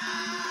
Ah!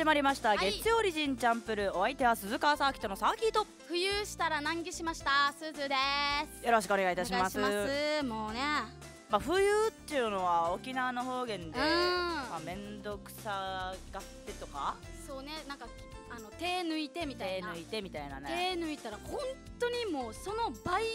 始まりました、はい、月曜リジンチャンプルお相手は鈴川サーキットのサーキット冬したら難儀しましたすずですよろしくお願いいたしますもうねまあ冬っていうのは沖縄の方言で、まあ、面倒くさがってとかそうねなんかあの手抜いてみたいな手抜いてみたいなね手抜いたら本当にもうその倍以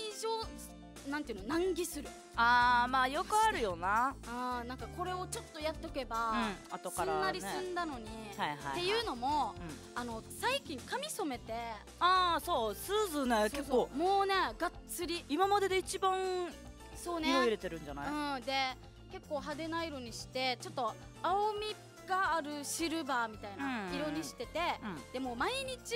上なんていうの難儀するあーまあよくあるよなあーなんかこれをちょっとやっとけば、うん後からねすんなり済んだのに、はいはいはいっていうのも、あの最近髪染めてああそうスーズね結構そうそうもうねがっつり今までで一番そうね色入れてるんじゃない、うん、で結構派手な色にしてちょっと青みがあるシルバーみたいな色にしてて、うんでも毎日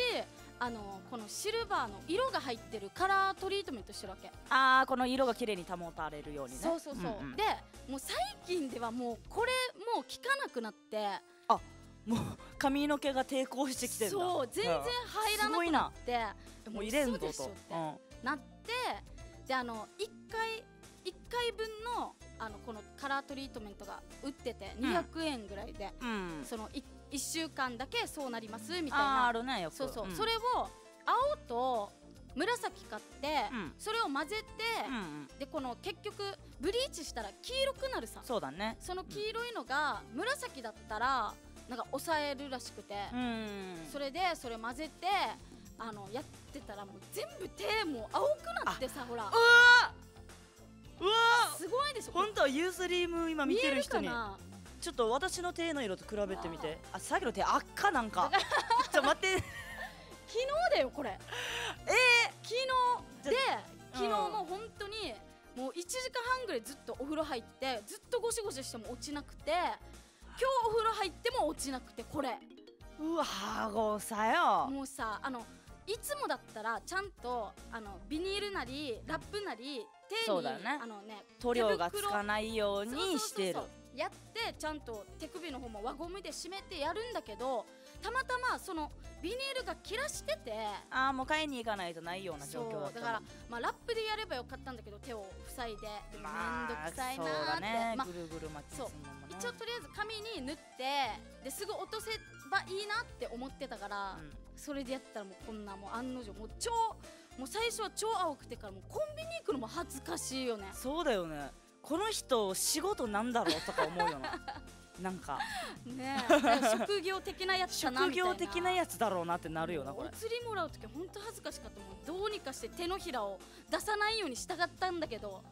あのこのシルバーの色が入ってるカラートリートメントしてるわけああこの色が綺麗に保たれるようにねそうそうそう、うんうん、でもう最近ではもうこれもう効かなくなってあもう髪の毛が抵抗してきてるんだそう全然入らなくなってもう入れんぞと、うん、なってじゃあの1回一回分のあのこのカラートリートメントが売ってて200円ぐらいで、うん、その1週間だけそうなりますみたいなあるねよくそうそう、うん、それを青と紫買って、うん、それを混ぜて、うんうん、でこの結局ブリーチしたら黄色くなるさそうだねその黄色いのが紫だったらなんか抑えるらしくて、うん、それでそれ混ぜてあのやってたらもう全部手も青くなってさほらうわうわすごいでしょ本当ユースリーム今見てる人に見えるかなちょっと私の手の色と比べてみてあさっきの手赤なんか ちょっと待って昨日だよこれええー、昨日で昨日も本当にもう1時間半ぐらいずっとお風呂入ってずっとゴシゴシしても落ちなくて今日お風呂入っても落ちなくてこれうわごさよもうさあのいつもだったらちゃんとあのビニールなりラップなり手にそうだねあのね塗料がつかないようにしてるやってちゃんと手首の方も輪ゴムで締めてやるんだけどたまたまそのビニールが切らしててああもう買いに行かないとないような状況だっただから、まあ、ラップでやればよかったんだけど手を塞いでめん面倒くさいなーって、ねまあ、ぐるぐる巻きするのも、ね、一応とりあえず紙に塗ってですぐ落とせばいいなって思ってたから、うん、それでやったらもうこんなもう案の定もう超もう最初は超青くてからもうコンビニ行くのも恥ずかしいよねそうだよねこの人仕事なんだろうとか思うよな なんかね職業的なやつだな職業的なやつだろうなってなるよなこれお釣りもらう時は本当恥ずかしかったもうどうにかして手のひらを出さないように従ったんだけど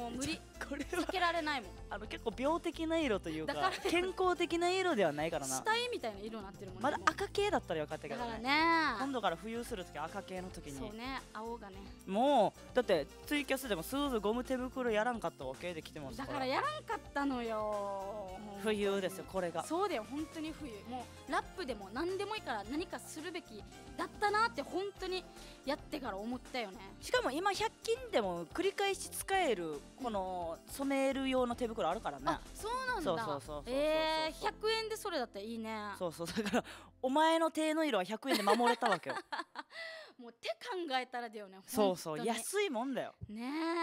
もう無理 これは避けられないもんあの結構病的な色というかか健康的な色ではないからな下みたいな色になってるもんねまだ赤系だったら分かったけどねだからね今度から浮遊するとき赤系の時にそうね青がねもうだってツイキャスでもスーズゴム手袋やらんかったわけで来てますだからやらんかったのよ冬ですよこれがそうだよ本当に冬もうラップでも何でもいいから何かするべきだったなって本当にやってから思ったよねしかも今100均でも繰り返し使えるこの染める用の手袋あるからねそうなんだそうそうそうそうえー、100円でそれだったらいいねそうそうだからお前の手の色は100円で守れたわけよ もう手考えたらだよねそうそう安いもんだよねえ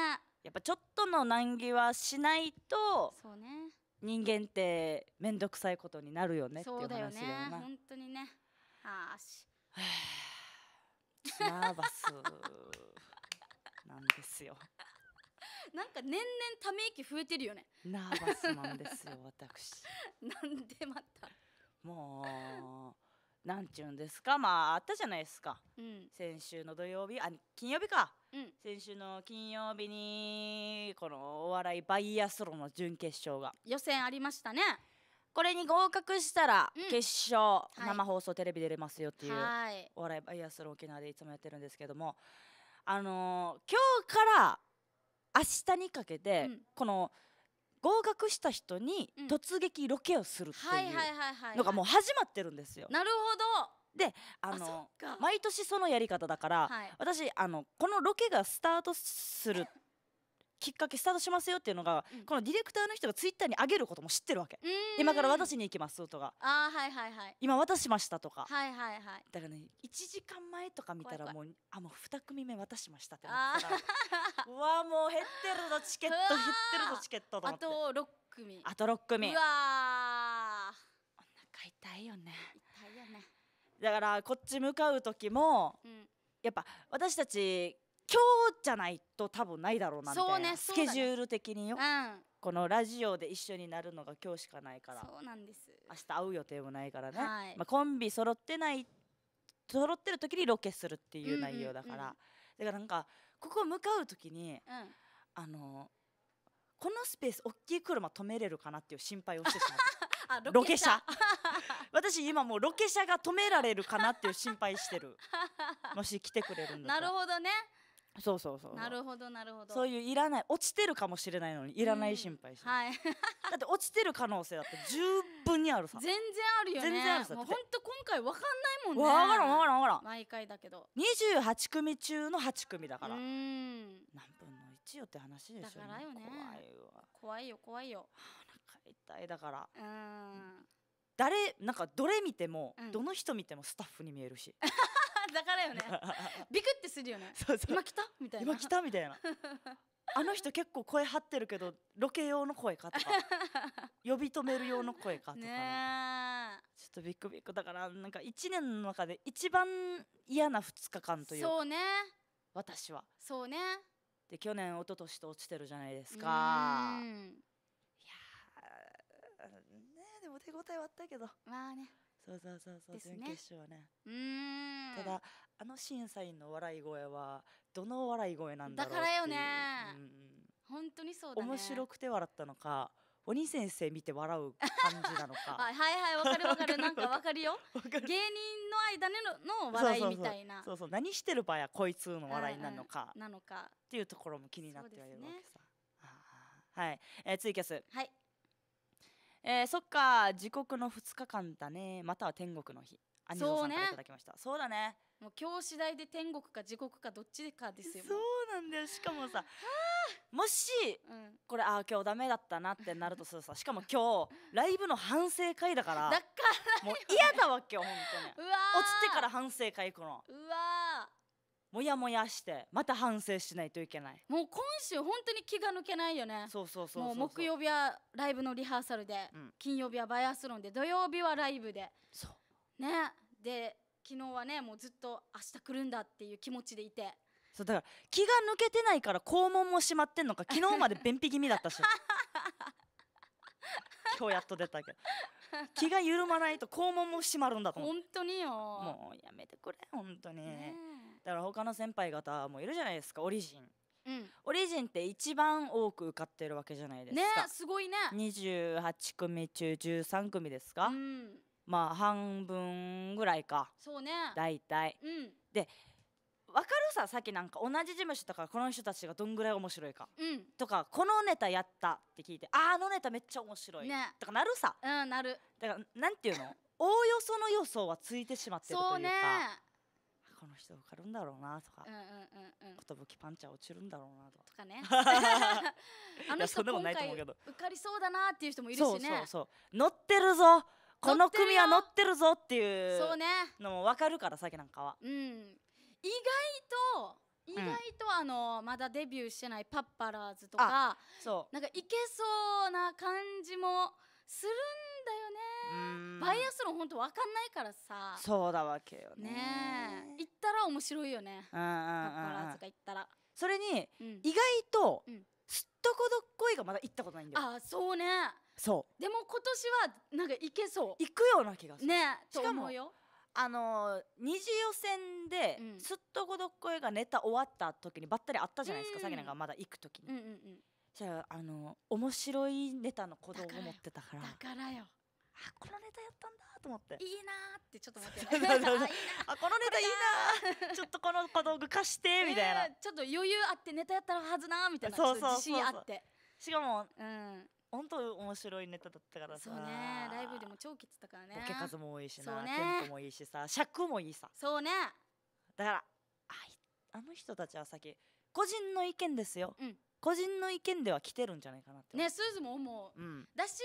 やっぱちょっとの難儀はしないとそうね人間って面倒くさいことになるよねっていう話だよなね本当にねはあしナーバスなんですよなんか年々ため息増えてるよねナーバスなんですよ 私なんでまたもうなんちゅうんですかまああったじゃないですか、うん、先週の土曜日あ金曜日か、うん、先週の金曜日にこのお笑いバイアスロンの準決勝が予選ありましたねこれに合格したら決勝、うん、生放送テレビ出れますよっていうお笑いバイアスロン沖縄でいつもやってるんですけどもあのー、今日から明日にかけて、うん、この合格した人に突撃ロケをするっていうのがもう始まってるんですよ。なるほどであの毎年そのやり方だから、はい、私あのこのロケがスタートするきっかけスタートしますよっていうのが、うん、このディレクターの人がツイッターに上げることも知ってるわけ今から私に行きますとかあはいはいはい今渡しましたとかはいはいはいだからね1時間前とか見たらもうあもう2組目渡しましたってなったら うわもう減ってるぞチケット減ってるぞチケットと思ってあと6組あと6組うわお腹痛いよね痛いよねだからこっち向かう時も、うん、やっぱ私たち今日じゃないと多分ないだろうなみたいな、ね、スケジュール的によ、うん、このラジオで一緒になるのが今日しかないからそうなんです明日会う予定もないからね、はい、まあ、コンビ揃ってない揃ってる時にロケするっていう内容だから、うんうんうん、だからなんかここ向かう時に、うん、あのこのスペース大きい車止めれるかなっていう心配をしてしまった。ロケ車 私今もうロケ車が止められるかなっていう心配してる もし来てくれるんだったらなるほどねそうそうそうなるほどなるほどそういういらない落ちてるかもしれないのにいらない心配して、うん、はい、だって落ちてる可能性だって十分にあるさ全然あるよね全然あるさもうほん今回わかんないもんね分からんわからんわからん毎回だけど二十八組中の八組だからうん何分の一よって話でしょだからよね怖いわ怖いよ怖いよお腹痛いだからうん誰なんかどれ見ても、うん、どの人見てもスタッフに見えるしだからよね ビクってするよねそうそう今来たみたいな今来たみたいなあの人結構声張ってるけどロケ用の声かとか 呼び止める用の声かとか、ね、ちょっとビックビックだからなんか1年の中で一番嫌な2日間というそうね私はそうねで去年一昨年と落ちてるじゃないですかいやねでも手応えはあったけどまあねそうそうそうそう、でね準決勝はねうんただあの審査員の笑い声はどの笑い声なんだろうっていうだからよねうん本当にそうだね面白くて笑ったのか鬼先生見て笑う感じなのか はいはいわかるわかる なんかわかるよる芸人の間でのの笑いみたいなそうそうそうそう何してる場合はこいつの笑いなのかなのかっていうところも気になってはいるわけさ、あはい、えーツイキャスはいえー、そっか時刻の2日間だねまたは天国の日アニソンさんからいただきましたそうだねもう今日次第で天国か地獄かどっちかですよそうなんだよしかもさもし、うん、これあ今日ダメだったなってなるとするさ しかも今日ライブの反省会だからだからもう嫌だわけよ本当にうわ落ちてから反省会このうわもやもやしてまた反省しないといけないもう今週本当に気が抜けないよねそうそうそうもう木曜日はライブのリハーサルで、うん、金曜日はバイアスロンで土曜日はライブでそうねで昨日はねもうずっと明日来るんだっていう気持ちでいてそうだから気が抜けてないから肛門も閉まってんのか 昨日まで便秘気味だったし 今日やっと出たけど気が緩まないと肛門も閉まるんだと思う本当によもうやめてくれ本当に、ねだから他の先輩方もいるじゃないですかオリジン、うん、オリジンって一番多く受かってるわけじゃないですかねすごいね28組中13組ですか、うん、まあ半分ぐらいかそうね大体、うん、で分かるささっきなんか同じ事務所とかこの人たちがどんぐらい面白いか、うん、とかこのネタやったって聞いてああのネタめっちゃ面白い、ね、とかなるさうんなるだからなんていうの おおよその予想はついてしまってるというか、ね、の人受かるんだろうなとか、うんうんうん、寿パンチャー落ちるんだろうなとかとかね あの人今回受かりそうだなっていう人もいるしねそうそうそう乗ってるぞこの組は乗ってるぞっていうそうねのも分かるからさっきなんかは、うん、意外と意外とあの、うん、まだデビューしてないパッパラーズとかそうなんかいけそうな感じもするんだよねバイアス論本当わかんないからさそうだわけよねね行ったら面白いよねカパラーズ行ったらそれに、うん、意外と、うん、すっとこどっこいがまだ行ったことないんだよあそうねそうでも今年はなんか行けそう行くような気がするねしかもあの二次予選で、すっとこどっこいがネタ終わった時にばったりあったじゃないですか、うん、さきなんかまだ行く時に、うんうんうん、じゃあの面白いネタの子供を持ってたからだからよあこのネタやったんだと思っていいなってちょっと思ってあこのネタいいなちょっとこの子道具貸してみたいな、えー、ちょっと余裕あってネタやったらはずなみたいなそうそう自信あってしかも、うん、本当面白いネタだったからそうねライブでも超きつったからねボケ数も多いしな、ね、テンポもいいしさ尺もいいさそうねだからああの人たちは先個人の意見ですよ、うん、個人の意見では来てるんじゃないかなってねスーズも思う、うん、だし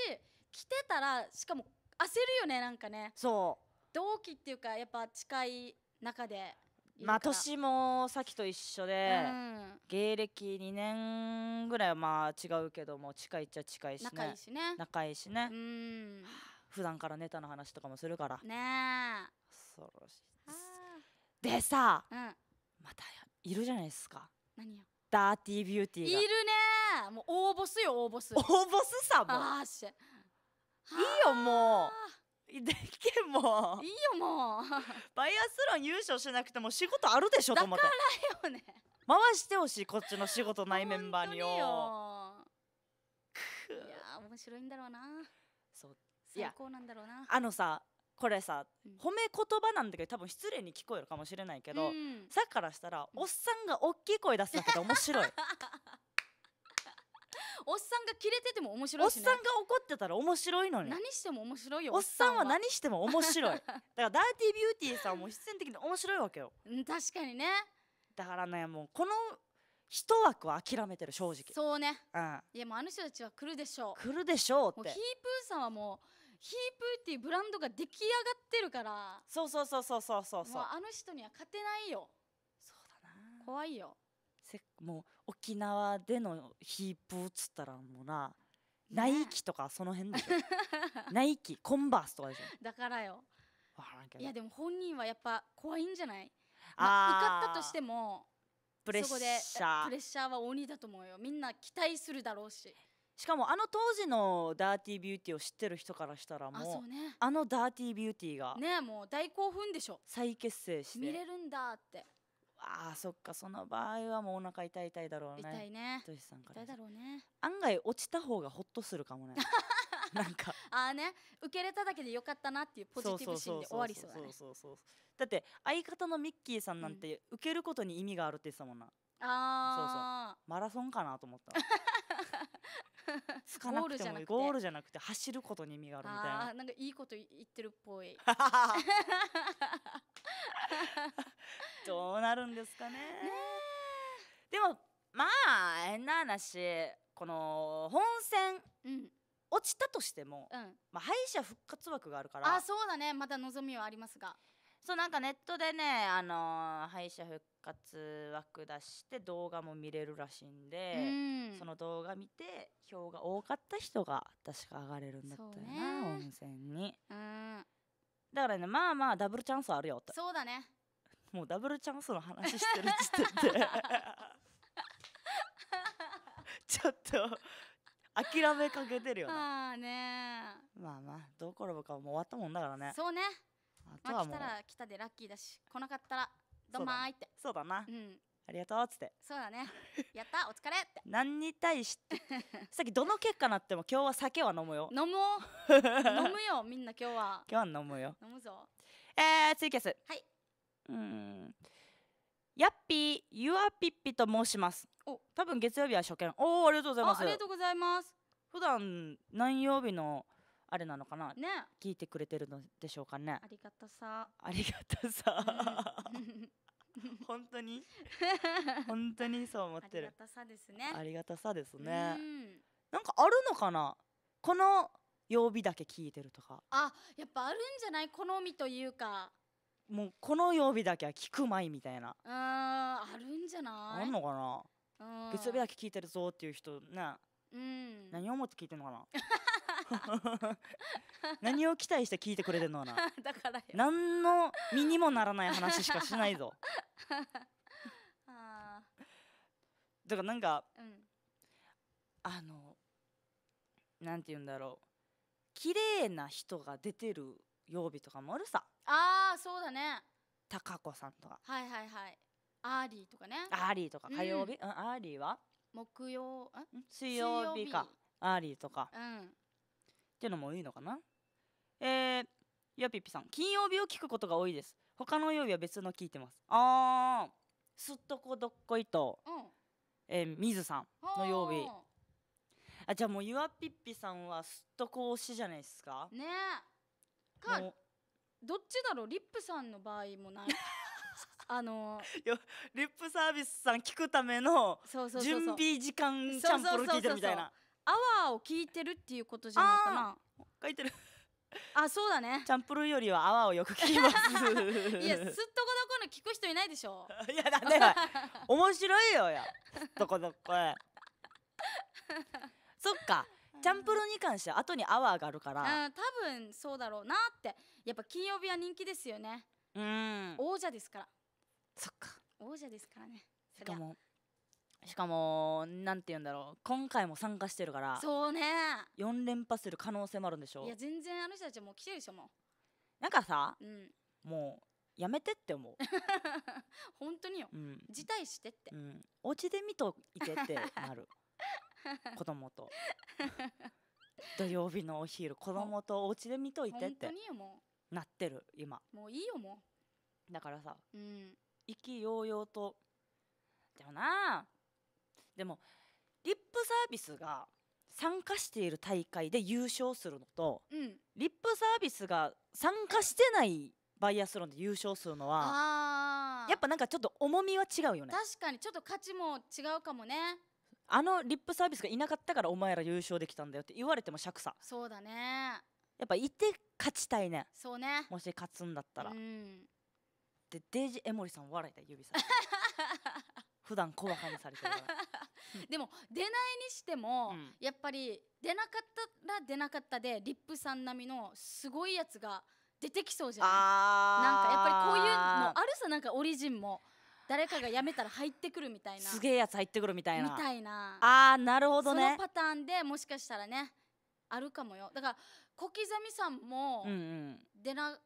来てたらしかも焦るよねなんかねそう同期っていうかやっぱ近い中でまあ年もさっきと一緒で、うん、芸歴2年ぐらいはまあ違うけども近いっちゃ近いしね仲いいしね仲いいしね、うん、普段からネタの話とかもするからねえ恐ろしいですでさ、うん、またいるじゃないですか何よダーティービューティーいるねもう応募すよ応募す応募すさもあーしいいよもうでっんもういいよもうバイアスロン優勝しなくても仕事あるでしょと思ってだよね回してほしいこっちの仕事ないメンバーによよいやー面白いんだろうなそう最高なんだろうなあのさこれさ褒め言葉なんだけど多分失礼に聞こえるかもしれないけど、うん、さっきからしたらおっさんが大きい声出すだけで面白い。おっさんがキレてても面白い、ね、おっさんが怒ってたら面白いのに何しても面白いよおっさんは何しても面白い だからダーティービューティーさんも必然的に面白いわけよ確かにねだからねもうこの一枠は諦めてる正直そうね、うん、いやもうあの人たちは来るでしょう来るでしょうってもうヒープーさんはもうヒープーっていうブランドが出来上がってるからそうそうそうそうそうそうそうもうあの人には勝てないよそうだな怖いよせもう沖縄でのヒープーっつったらもうなナイキとかその辺で ナイキコンバースとかでしょだからよいやでも本人はやっぱ怖いんじゃない、まあ、受かったとしてもプレッシャープレッシャーは鬼だと思うよみんな期待するだろうししかもあの当時のダーティービューティーを知ってる人からしたらもそううねあのダーティービューティーがねもう大興奮でしょ再結成して、見れるんだってああそっかその場合はもうお腹痛い痛いだろう痛いねトシさんから痛いだろうね案外落ちた方がホッとするかもね なんかああね受けれただけでよかったなっていうポジティブシーンで終わりそうだねだって相方のミッキーさんなんて受けることに意味があるって言ってたもんな、ああマラソンかなと思った つかなくてもいいゴールじゃなくて走ることに意味があるみたいななんかいいこと言ってるっぽい どうなるんですかねでもまあ変な話この本戦、うん落ちたとしても、うん、まあ、敗者復活枠があるからあそうだねまだ望みはありますがそうなんかネットでね、あのー、敗者復活枠出して動画も見れるらしいんで、うん、その動画見て票が多かった人が確か上がれるんだったよな、温泉に、うん、だからねまあまあダブルチャンスあるよってそうだねもうダブルチャンスの話してる時点て ちょっと諦めかけてるよなあねまあまあどう転ぶかもう終わったもんだからねそうねあとはもう、まあ、来たら来たでラッキーだし来なかったらどまーいってそうだな、うん、ありがとうっつってそうだねやった お疲れって何に対して さっきどの結果なっても今日は酒は飲むよ飲む 飲むよみんな今日は今日は飲むよ飲むぞえー、ツイキャスはいうんヤッピーゆあぴっぴと申しますお多分月曜日は初見おおありがとうございますありがとうございます普段何曜日のあれなのかな、ね、聞いてくれてるのでしょうかねありがたさありがたさ、うん 本当に 本当にそう思ってるありがたさですねありがたさですねなんかあるのかなこの曜日だけ聞いてるとかあやっぱあるんじゃない好みというかもうこの曜日だけは聞くまいみたいなうんあるんじゃないあるのかな月曜日だけ聞いてるぞっていう人ねうん、何を思って聞いてんのかな 何を期待して聞いてくれてんのかな だから何の身にもならない話しかしないぞ だからなんか、うん、あのなんて言うんだろう綺麗な人が出てる曜日とかもあるさあーそうだね高子さんとかはいはいはいアーリーとかねアーリーとか火曜日、うん、うん、アーリーは木曜水曜日かアーリーとか、うん、っていうのもいいのかなえー、よぴぴさん金曜日を聞くことが多いです他の曜日は別の聞いてますああすっとこどっこいと、うん、えー、みずさんの曜日あじゃあもうゆわぴっぴさんはすっとこ推しじゃないですかねかどっちだろうリップさんの場合もないあのー、リップサービスさん聞くための準備時間チャンプル聞いてるみたいなアワーを聞いてるっていうことじゃないかな書いてるあそうだねチャンプルよりは泡をよく聞きます いやすっとこどこの聞く人いないでしょ いやだね面白いよやすっとこどこ そっかチャンプルに関しては後にアワーがあるから、うん、多分そうだろうなってやっぱ金曜日は人気ですよねうん王者ですからそっか王者ですからねしかもしかもなんて言うんだろう今回も参加してるからそうね4連覇する可能性もあるんでしょいや全然あの人たちもう来てるでしょもうなんかさ、うん、もうやめてって思う 本当によ、うん、辞退してって、うん、お家で見といてってなる 子供と土曜日のお昼子供とお家で見といてってなってる今もういいよもうだからさ、うん、意気揚々とでもなでもリップサービスが参加している大会で優勝するのと、うん、リップサービスが参加してないバイアスロンで優勝するのはやっぱなんかちょっと重みは違うよね確かにちょっと価値も違うかもねあのリップサービスがいなかったからお前ら優勝できたんだよって言われても尺さそうだねやっぱいて勝ちたいねそうねもし勝つんだったら、うんでデージ江森さん笑いた指さん 普段小バにされてるから でも出ないにしても、うん、やっぱり出なかったら出なかったでリップさん並みのすごいやつが出てきそうじゃないなんかやっぱりこういうのあるさなんかオリジンも誰かが辞めたら入ってくるみたいなすげえやつ入ってくるみたいなみたいなあーなるほどねそのパターンでもしかしたらねあるかもよだから小刻みさんも出な、うんうん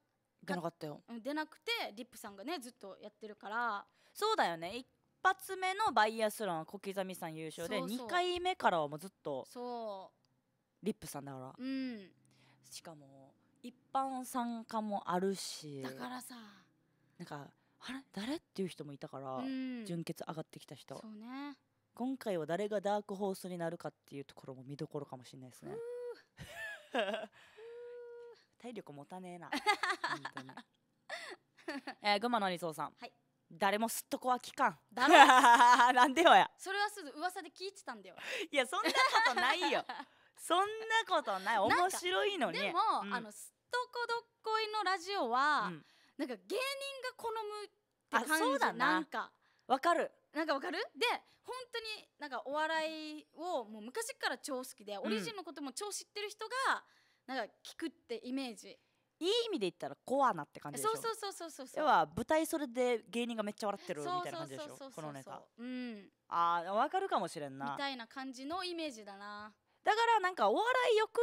出なかったよ出なくてリップさんがねずっとやってるからそうだよね一発目のバイアスロン小刻みさん優勝で2回目からはもうずっとリップさんだからうんしかも一般参加もあるしだからさなんかあれ誰っていう人もいたから、純潔上がってきた人そうね今回は誰がダークホースになるかっていうところも見どころかもしれないですね 体力持たねえな 本当に、えー、群馬の理想さん、はい、誰もすっとこは聞かんだろ なんでよやそれはすぐ噂で聞いてたんだよいやそんなことないよ そんなことない面白いのにでも、うん、あのすっとこどっこいのラジオは、うん、なんか芸人が好むって感じなんかわかるなんかわかるで本当になんかお笑いをもう昔から超好きで、うん、オリジンのことも超知ってる人が、なんか聞くってイメージいい意味で言ったらコアなって感じでしょそうそうそうそうそうそう要は舞台それで芸人がめっちゃ笑ってるみたいな感じでしょこのネタうんああわかるかもしれんなみたいな感じのイメージだなだからなんかお笑いよく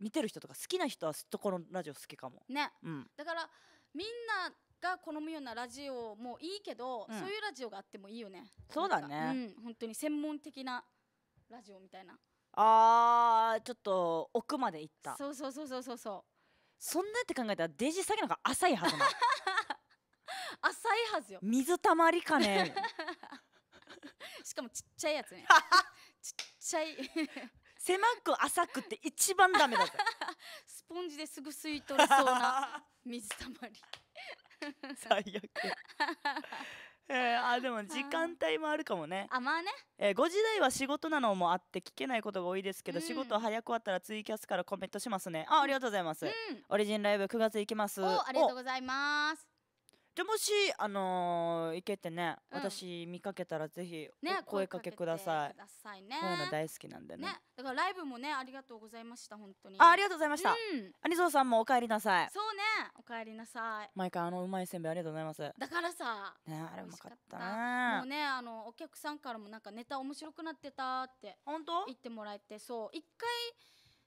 見てる人とか好きな人はすっとこのラジオ好きかもね、うん、だからみんなが好むようなラジオもいいけど、うん、そういうラジオがあってもいいよねそうだねうん本当に専門的なラジオみたいなあーちょっと奥まで行ったそうそうそうそうそうそうそんなって考えたらデジ下げのが浅いはずな 浅いはずよ水たまりかねしかもちっちゃいやつね ちっちゃい狭く浅くって一番ダメだぜ スポンジですぐ吸い取れそうな水たまり最悪えー、あでも時間帯もあるかもねあまあね、えー、5時台は仕事なのもあって聞けないことが多いですけど、うん、仕事早く終わったらツイキャスからコメントしますねあありがとうございます、うん、オリジンライブ9月行きますおありがとうございますじゃもしあのー、行けてね、うん、私見かけたらぜひ、ね、声かけください。くださいね。こういうの大好きなんでね、ね、だからライブもねありがとうございました本当に。あありがとうございました。うん、アニーさんもお帰りなさい。そうねお帰りなさい。毎回あのうまいせんべいありがとうございます。だからさ。ねあれうまかったね。もうねあのお客さんからもなんかネタ面白くなってたって本当言ってもらえてそう一回。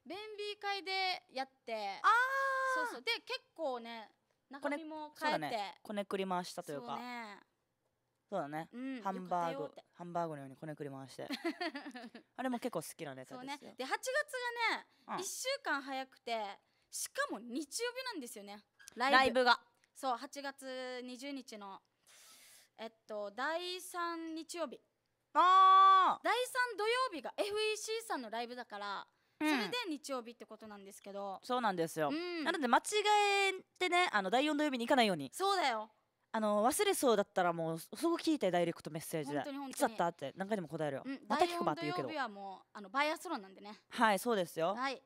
便秘会でやってあそうそうで結構ね中身も変えて、ね、こねくり回したというかそうだね、うん、ハンバーグハンバーグのようにこねくり回して あれも結構好きなネタですよ、ね、で8月がね、うん、1週間早くてしかも日曜日なんですよねライブがそう8月20日のえっと第3日曜日あ第3土曜日が FEC さんのライブだからそれで日曜日ってことなんですけど、そうなんですよ、うん、なので間違えてねあの第4土曜日に行かないようにそうだよあの忘れそうだったらもうすぐ聞いてダイレクトメッセージでいつだったって何回でも答えるよ、うん、また聞くばって言うけど第4土曜日はもうあのバイアスロンなんでねはいそうですよはい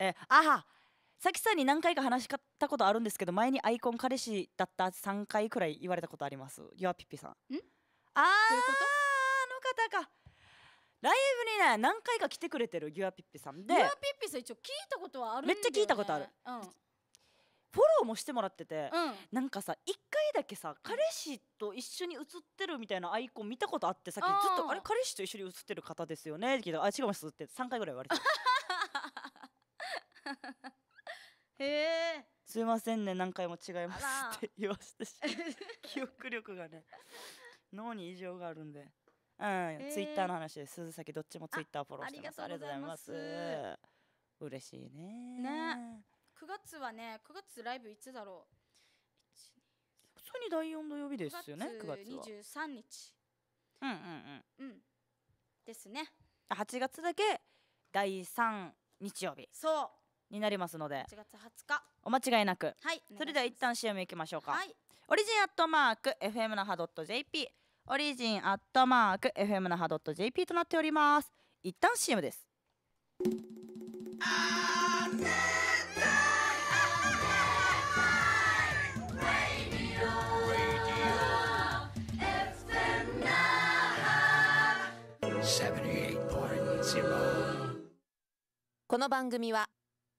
えあはさきさんに何回か話したことあるんですけど前にアイコン彼氏だった3回くらい言われたことありますよあぴっぴさんんあああの方かライブにね何回か来てくれてるギュアピッピさんでギュアピッピさん一応聞いたことはあるんだよ、ね、めっちゃ聞いたことある、うん、フォローもしてもらってて、うん、なんかさ1回だけさ彼氏と一緒に写ってるみたいなアイコン見たことあってさっきずっと「あれ彼氏と一緒に写ってる方ですよね」って聞いたら「あ違います」って3回ぐらい言われて へえすいませんね何回も違いますって言わせてし記憶力がね脳に異常があるんで。うん、ツイッターの話で鈴崎どっちもツイッターフォローしてますありがとうございます嬉しいねね9月はね9月ライブいつだろう普通に第4土曜日ですよね9月は23日うんうんうんうんですね8月だけ第3日曜日そうになりますので8月20日お間違いなくはいそれでは一旦 CM いきましょうか、はい、オリジンアットマーク FM のハドット JP オリジンアットマーク FM 那覇 .jp となっております一旦 CM ですこの番組は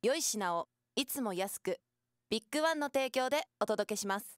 良い品をいつも安くビッグワンの提供でお届けします。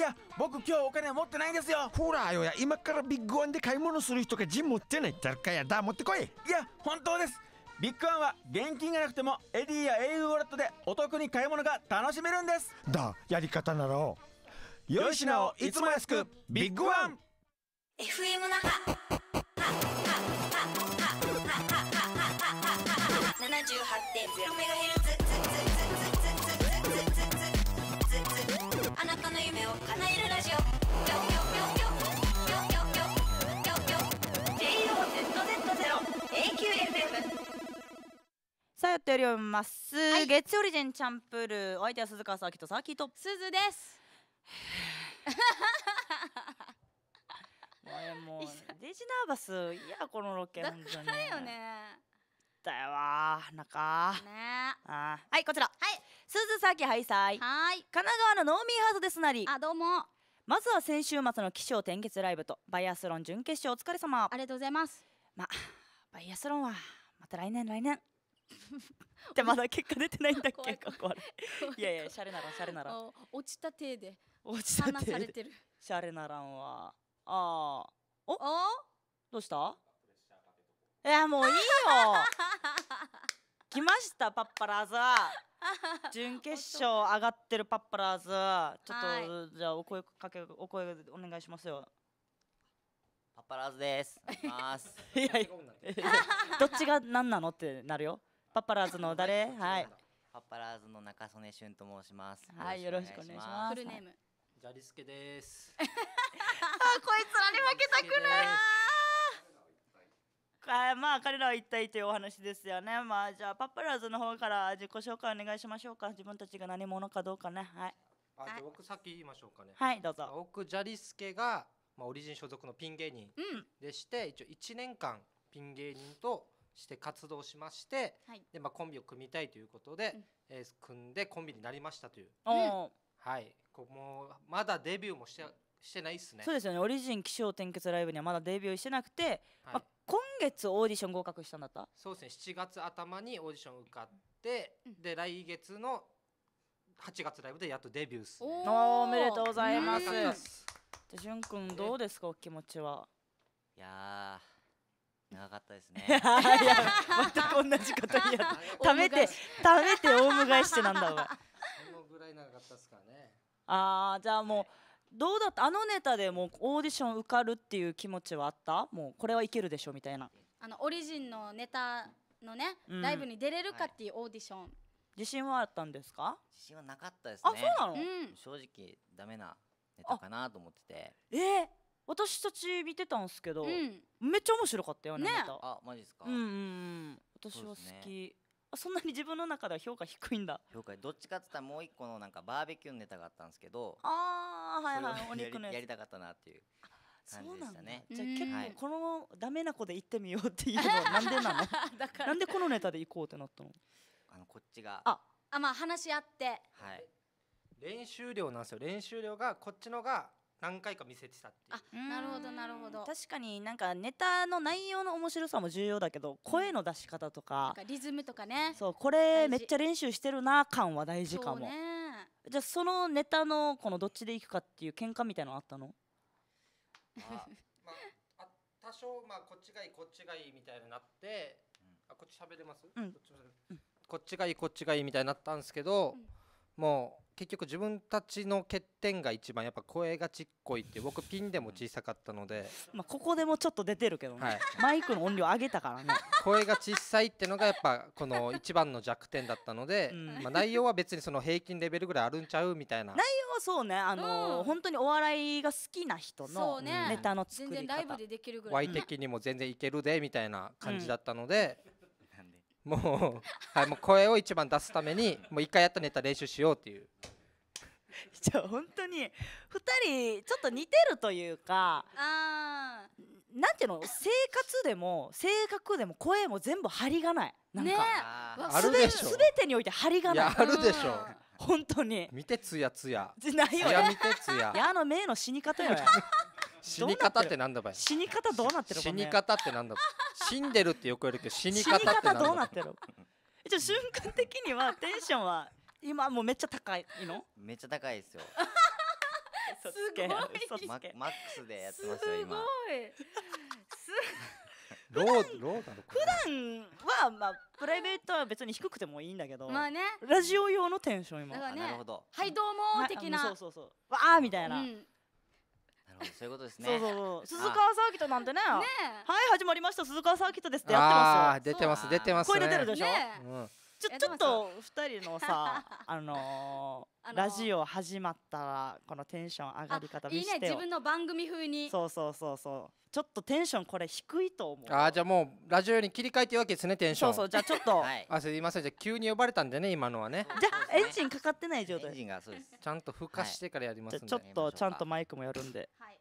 いや僕今日お金持ってないんですよほらよや今からビッグワンで買い物する人がジム持ってないだかやだ持ってこいいや本当ですビッグワンは現金がなくてもエディやエイウォレットでお得に買い物が楽しめるんですだやり方ならよい品をいつも安くビッグワン FM 那覇78.0メガヘルさあやっております、はい、月曜リジェンチャンプルお相手は鈴川さきとさきとすずですもうデ ジナーバスいやこのロケ本当にだよねだよわなんかねあはいこちらはいすずさきハイサイはい神奈川のノーミーハードですなりあどうもまずは先週末の起承転結ライブとバイアスロン準決勝お疲れ様ありがとうございますまあバイアスロンはまた来年来年 じゃまだ結果出てないんだっけ怖い怖いいやいやシャレならシャレなら落ちた手で落ちた手でシャレならんはああおどうしたいやもういいよ 来ましたパッパラーズ 準決勝上がってるパッパラーズちょっと、じゃあお声かけお声お願いしますよパッパラーズですいやいやどっちが何なのってなるよパッパラーズの誰、はい。パッパラーズの中曽根俊と申します。はい、よろしくお願いします。フルネーム。ジャリスケです。あ、こいつらに負けたくない。あまあ彼らは一体というお話ですよね。まあじゃあパッパラーズの方から自己紹介お願いしましょうか。自分たちが何者かどうかね。はい。あ、じゃあ僕先言いましょうかね。はい、どうぞ。僕ジャリスケがまあオリジン所属のピン芸人でして、一応一年間ピン芸人として活動しまして、はい、でまあ、コンビを組みたいということで、うん、えー、組んでコンビになりましたという、はいこもまだデビューもしてしてないですねそうですよねオリジン起承転結ライブにはまだデビューしてなくて、はい、まあ、今月オーディション合格したんだったそうですね7月頭にオーディション受かって、うん、で来月の8月ライブでやっとデビューっす、ね、おおめでとうございますじゃあくんどうですかお気持ちはいや長かったですね いや全く同じことにやってためてためてオウム返してなんだお前そのぐらい長かったですかねああじゃあもうどうだったあのネタでもうオーディション受かるっていう気持ちはあったもうこれはいけるでしょみたいなあのオリジンのネタのね、うん、ライブに出れるかっていうオーディション、はい、自信はあったんですか自信はなかったですねあそうなの、うん、正直ダメなネタかなと思っててえー、私たち見てたんすけど、うん、めっちゃ面白かったよねねあマジですかうん、うん、私は好きそんなに自分の中では評価低いんだ評価どっちかって言ったらもう一個のなんかバーベキューのネタがあったんですけどああはいはいお肉のやりたかったなっていう感じでしたねじゃあ結構このダメな子で行ってみようっていうのはなんでなの だからなんでこのネタで行こうってなったのあのこっちがああまあ話し合ってはい練習量なんですよ練習量がこっちのが何回か見せてたっていうあなるほどなるほど確かになんかネタの内容の面白さも重要だけど声の出し方とか,、リズムとかねそうこれめっちゃ練習してるな感は大事かも、ね、じゃあそのネタのこのどっちでいくかっていう喧嘩みたいなのあったのまあ、多少、まあ、こっちがいいこっちがいいみたいになって、あこっち喋れます、うん、こっちがいいこっちがいいみたいになったんですけど、うん、もう結局自分たちの欠点が一番やっぱ声がちっこいって僕ピンでも小さかったのでまあここでもちょっと出てるけどね、はい、マイクの音量上げたからね声が小さいっていうのがやっぱこの一番の弱点だったので、うん、まあ内容は別にその平均レベルぐらいあるんちゃうみたいな内容はそうねあのー、うん、本当にお笑いが好きな人のネタの作り方、ね、全然ライブでできるぐらい Y 的にも全然いけるでみたいな感じだったので、もうはい、もう声を一番出すためにもう一回やったネタ練習しようっていう。じゃ本当に2人ちょっと似てるというかあなんていうの生活でも性格でも声も全部張りがないなんか、ね、あるでしょ全てにおいて張りがないあるでしょ、う本当に見てつやつやつや見てつやいやあの目の死に方や死に方ってなんだばい死に方どうなってるか、ね、死に方ってなんだ死んでるってよく言るけど死に方ってどうなってるじゃ瞬間的にはテンションは今もうめっちゃ高いのめっちゃ高いですよすごいマックスでやってますよ今すごいローローだ普段はまあプライベートは別に低くてもいいんだけどまあねラジオ用のテンション今、ね、なるほどはいどうも的な、はい、そうそうそうわあみたいな、うんそういうことですね。そうそうそう。鈴川サーキットなんてね。ねはい、始まりました。鈴川サーキットですってやってます出てます、出てます、ね。声出てるでしょ。ね、うん。ちょちょっと2人のさ あのーあのー、ラジオ始まったらこのテンション上がり方見せていいね自分の番組風にそうそうそうそうちょっとテンションこれ低いと思うああじゃあもうラジオに切り替えてるわけですねテンションそうそうじゃあちょっと、はい、あすいませんじゃあ急に呼ばれたんでね今のはねじゃあエンジンかかってない状態エンジンがそうですちゃんとふ化してからやりますんで、はい、ちょっとちゃんとマイクもやるんではい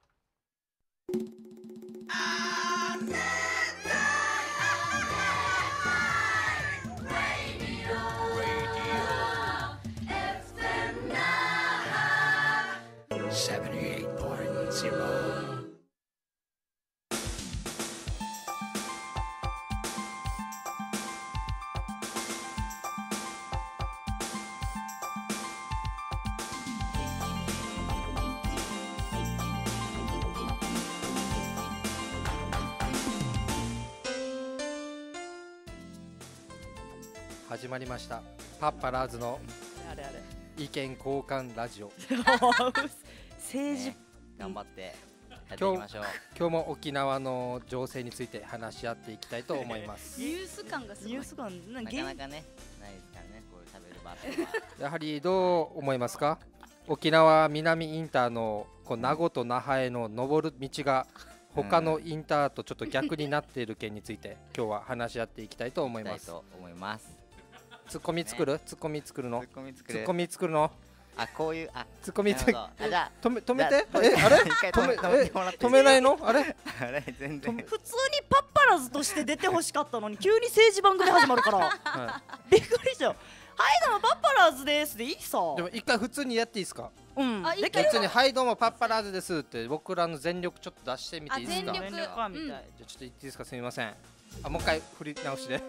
始まりましたパッパラーズの意見交換ラジオ 政治、ね、頑張ってやっ今日も沖縄の情勢について話し合っていきたいと思います ニュース感がすごいニュース感なかなかねないですからねこう食べる場所やはりどう思いますか沖縄南インターのこう名護と那覇への登る道が他のインターとちょっと逆になっている件について、今日は話し合っていきたいと思います。と思います。ツッコミ作るツッコミ作るのツッコミ作るツッコミ作るのあこういうあツッコミつあ止め止めてえあれ止め止め止めないのあれ あれ全然普通にパッパラズとして出てほしかったのに急に政治番組始まるから、びっくりしたはいどうもパッパラーズですでいいさでも一回普通にやっていいですかうんできる普通にはいどうもパッパラーズですって僕らの全力ちょっと出してみていいですか全力、うん、じゃちょっと言っていいですかすみませんあもう一回振り直しで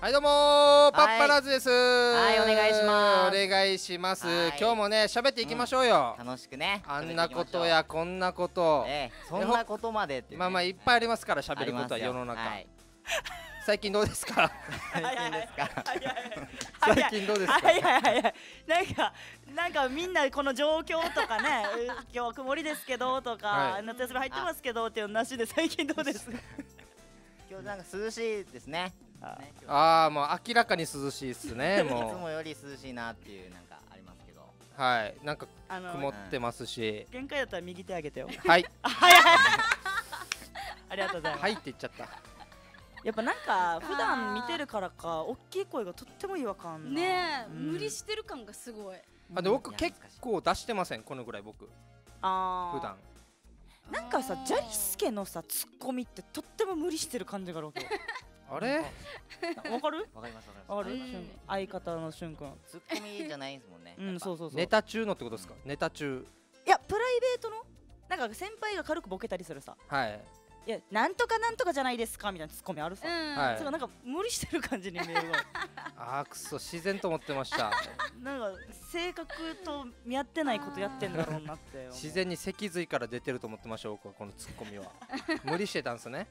はいどうもパッパラーズですはいお願いしますお願いします今日もね喋っていきましょうよ、うん、楽しくねあんなことやこんなこと、ええ、そんなことまで、ね、まあまあいっぱいありますから喋ることは世の中、はい、最近どうですか最近ですか最近どうですかはいはいはいなんかなんかみんなこの状況とかね 今日曇りですけどとか、はい、夏休み入ってますけどっていうのなしで最近どうです今日なんか涼しいですねああもう明らかに涼しいっすね もういつもより涼しいなっていうなんかありますけどはいなんか曇ってますし、限界だったら右手あげてよはいは いありがとうございますはいって言っちゃったやっぱなんか普段見てるからか大きい声がとっても違和感ねえ、うん、無理してる感がすごいあで僕結構出してませんこのぐらい僕ああ普段なんかさジャリスケのさツッコミってとっても無理してる感じがあるわけ あれわかる わかりますわかりますわかる相方のしゅくんツッコミじゃないですもんねうんそうそうそうネタ中のってことですかネタ中いやプライベートのなんか先輩が軽くボケたりするさはいいやなんとかなんとかじゃないですかみたいなツッコミあるさ、はい。それなんか無理してる感じに見える ああくそ自然と思ってました なんか性格と見合ってないことやってんだろうなって自然に脊髄から出てると思ってました僕はこのツッコミは無理してたんですね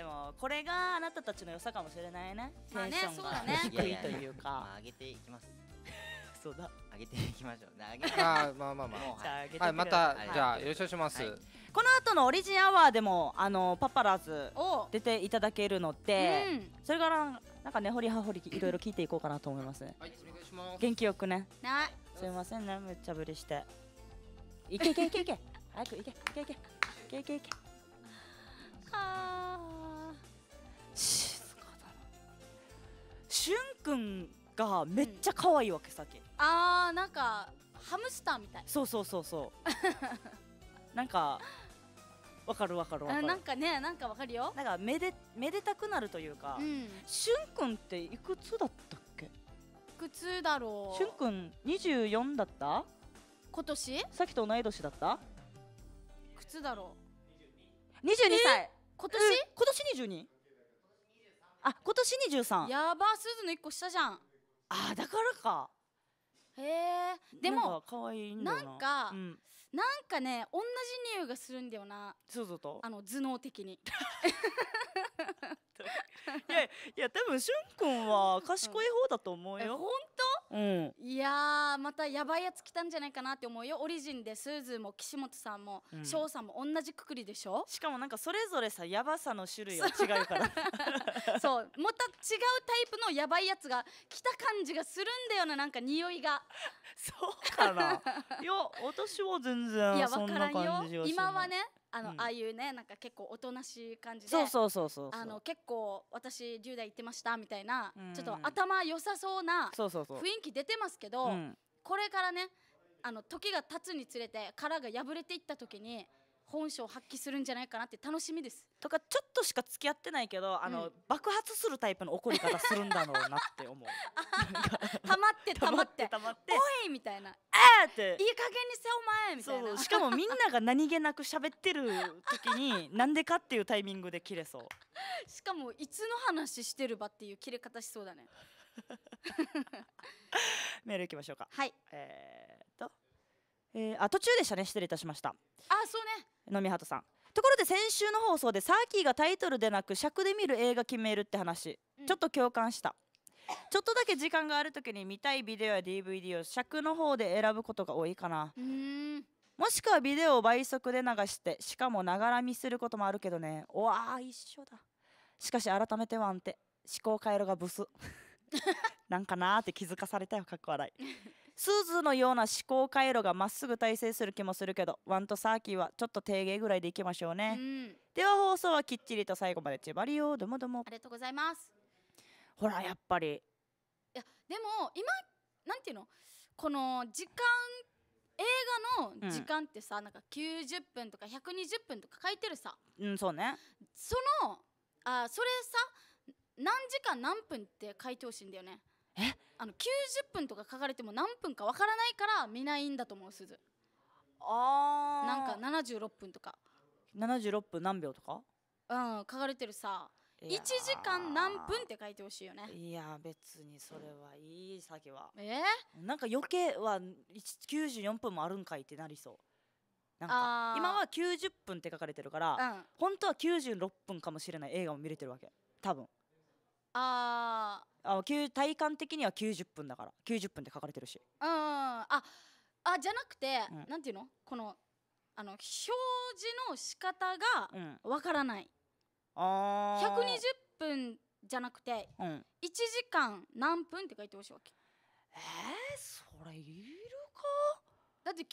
でもこれがあなたたちの良さかもしれないねテンションが 低いというか上げていきます そうだ上げていきましょうね上げて あまあまあまあはいまたじゃあ優勝しますこの後のオリジンアワーでもあのパパラーズお出ていただけるので、それからなんかねほりはほりいろいろ聞いていこうかなと思いますねはいお願いします元気よくねなすいませんねめっちゃぶりしていけいけいけいけ早くいけいけいけいけいけいけあ静かだなしゅんくんがめっちゃ可愛いわけさっき、あーなんかハムスターみたいそうそうそうそう なんかわかるわかるわかあるなんかねなんかわかるよかめでめでたくなるというか、うんしゅんくんっていくつだったっけ靴だろうしゅんくん24だった今年さっきと同い年だった靴だろう22歳今年、今年 22? あ今年に十三。やばスーずの一個下じゃんあだからかへえでもなんか、うん、なんかね同じ匂いがするんだよなそうそうとあの頭脳的に いやいや多分しゅんくんは賢い方だと思うよ、本当、うん、いやまたやばいやつ来たんじゃないかなって思うよオリジンでスーズも岸本さんも翔、うん、さんも同じくくりでしょしかもなんかそれぞれさやばさの種類は違うから そうまた違うタイプのやばいやつが来た感じがするんだよななんか匂いがそうかな いや私は全然いや分からんよ今はねあの、うん、ああいうねなんか結構おとなしい感じでそうそうそうそうあの結構私10代行ってましたみたいな、うん、ちょっと頭良さそうな雰囲気出てますけど、うん、これからねあの時が経つにつれて殻が破れていった時に本性を発揮するんじゃないかなって楽しみですとかちょっとしか付き合ってないけどあの、うん、爆発するタイプの怒り方するんだろうなって思う たまって たまってたまっておいみたいなえー、っていい加減にせお前みたいなしかもみんなが何気なく喋ってる時に なんでかっていうタイミングで切れそうしかもいつの話してるばっていう切れ方しそうだねメールいきましょうかはいえー、っとえー、あ途中でしたね失礼いたしましたあそうね野見鳩さんところで先週の放送でサーキーがタイトルでなく尺で見る映画決めるって話、ちょっと共感したちょっとだけ時間がある時に見たいビデオや DVD を尺の方で選ぶことが多いかなもしくはビデオを倍速で流してしかもながら見することもあるけどねおわ一緒だしかし改めてはんて思考回路がブス なんかなーって気づかされたよかっこ笑いスーズのような思考回路がまっすぐ体制する気もするけどワンとサーキーはちょっと低減ぐらいでいきましょうね、うん、では放送はきっちりと最後までチェバリオどもどもありがとうございますほらやっぱりいやでも今なんていうのこの時間映画の時間ってさ、うん、なんか90分とか120分とか書いてるさうんそうねそのあそれさ何時間何分って書いてほしいんだよねあの90分とか書かれても何分かわからないから見ないんだと思うすずああなんか76分とか76分何秒とかうん書かれてるさ1時間何分って書いてほしいよねいや別にそれはいい先はえなんか余計は94分もあるんかいってなりそうなんか今は90分って書かれてるから、うん、本当は96分かもしれない映画も見れてるわけ多分ああ体感的には90分だから90分って書かれてるしうんああじゃなくて、うん、なんていうのこのあの表示の仕方がわからない、うん、あ120分じゃなくて、うん、1時間何分って書いてほしいわけえー、それいるかだって90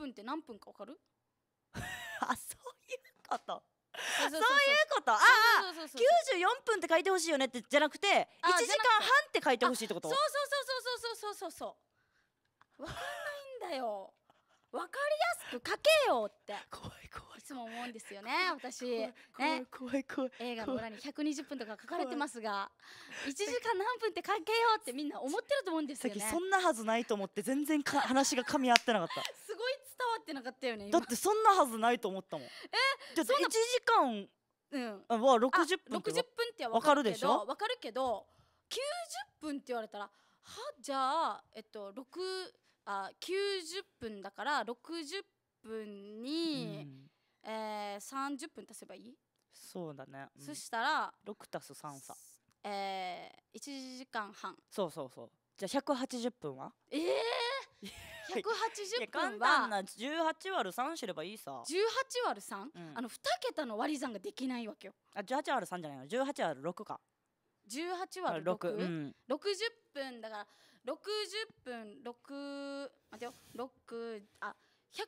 分って何分かわかる あそういうことそういうことああ94分って書いてほしいよねってじゃなくて1時間半って書いてほしいってことそうそうそうそうそうそうそうそう分かんないんだよ分かりやすく書けよって怖い怖いつも思うんですよね私ね怖い怖い映画の裏に120分とか書かれてますが1時間何分って書けようってみんな思ってると思うんですよねそんなはずないと思って全然か話が噛み合ってなかったすごい伝わってなかったよねだってそんなはずないと思ったもんえじゃあ1時間うん、あ60分って6分って分かるでしょわかるけど90分って言われたらはじゃあ、えっと、6あ90分だから60分に、うんえー、30分足せばいいそうだね、うん、そしたら6たす3さえー、1時間半そうそうそうじゃあ180分はええー180分は簡単な18割る3知ればいいさ18割る 3?、うん、あの2桁の割り算ができないわけよあ18割る3じゃないの18割る6か18割る 6?、うん、60分だから60分6待てよ6あ120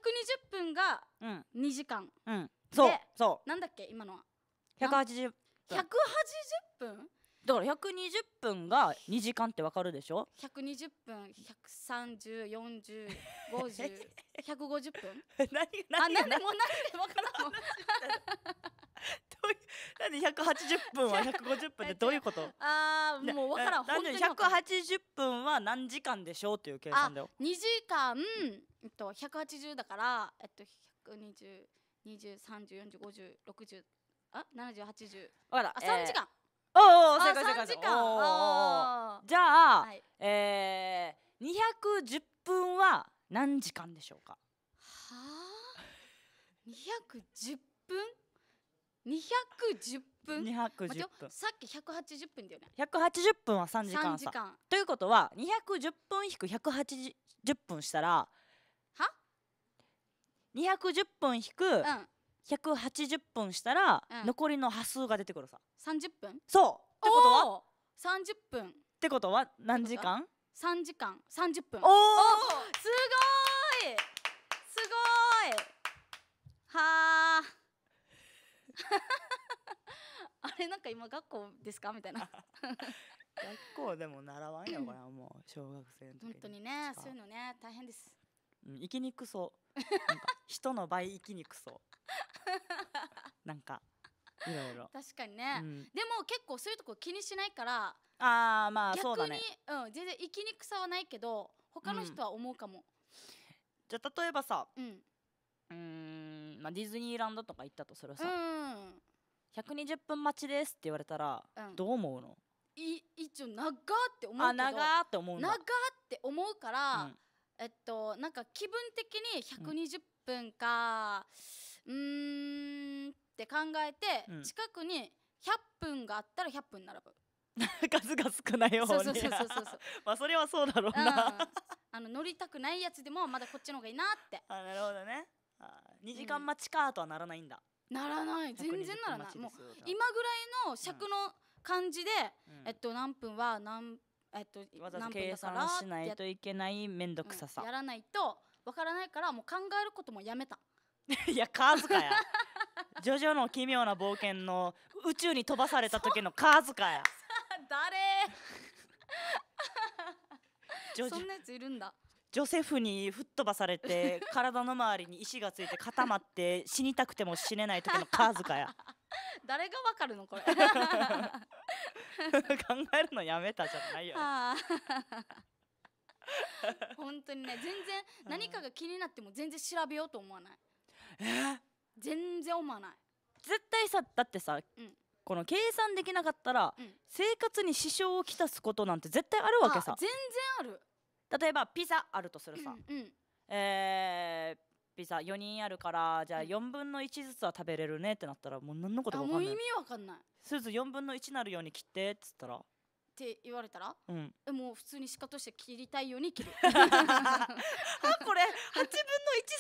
分が2時間うんそうでなんだっけ今のは180 180分だから120分が2時間ってわかるでしょ ?120 分1 3 0 4 0 5 0 5 0分何が何なんでもうなん でわからんで180分は150分で どういうことああもう分からん本当に180分は何時間でしょうという計算だよ2時間、えっと、180だからえっと120 20、30、40、50、60、あ、70、8十あら、あ、3時間。えー、おお、正解正解。時間。じゃあ、はい、えー、210分は何時間でしょうか。はあ、210分210分210分さっき180分だよね180分は3時間さ時間ということは210分引く180分したらは210分引く、180分したら、うん、残りの波数が出てくるさ30分そうってことは30分ってことは何時間 ?3 時間30分おおすごいすごいはあ あれなんか今学校ですかみたいな学校でも習わんやからもう小学生の時本当にねそういうのね大変です、うん、生きにくそうなんか 人の倍生きにくそうなんかいろいろ確かにね、うん、でも結構そういうとこ気にしないからあーまあそうだねうん、全然生きにくさはないけど他の人は思うかも、うん、じゃあ例えばさうんうんまあ、ディズニーランドとか行ったとするさ、120分待ちですって言われたら、どう思うのい一応長って思うけどあ長って思うの長って思うから、うんえっとなんか気分的に120分かうーんって考えて、うん近くに100分があったら100分並ぶ、数が少ない方にそうそうそうそうそう まあそれはそうだろううんな、あの乗りたくないやつでもまだこっちの方がいいなってあなるほどね二時間待ちかとはならないんだ、ならない全然ならないもう今ぐらいの尺の感じで、うん、えっと何分は何えっとわざわざ計算しないといけない面倒くささ、うん、やらないとわからないからもう考えることもやめた いやカーズかやジョジョの奇妙な冒険の宇宙に飛ばされた時のカーズかや 誰ジ ジョョそんなやついるんだジョセフに吹っ飛ばされて 体の周りに石がついて固まって死にたくても死ねない時のカズカや 誰がわかるのこれ 考えるのやめたじゃないよ、本当にね全然何かが気になっても全然調べようと思わない、え全然思わない絶対さだってさ、うん、この計算できなかったら、うん、生活に支障をきたすことなんて絶対あるわけさ全然ある例えばピザあるとするさ、うんうん、えーピザ4人あるからじゃあ4分の1ずつは食べれるねってなったらもう何のことか分かんない意味わかんないスーツ4分の1なるように切ってっつったらって言われたら、うん、もう普通にシカとして切りたいように切る あこれ8分の1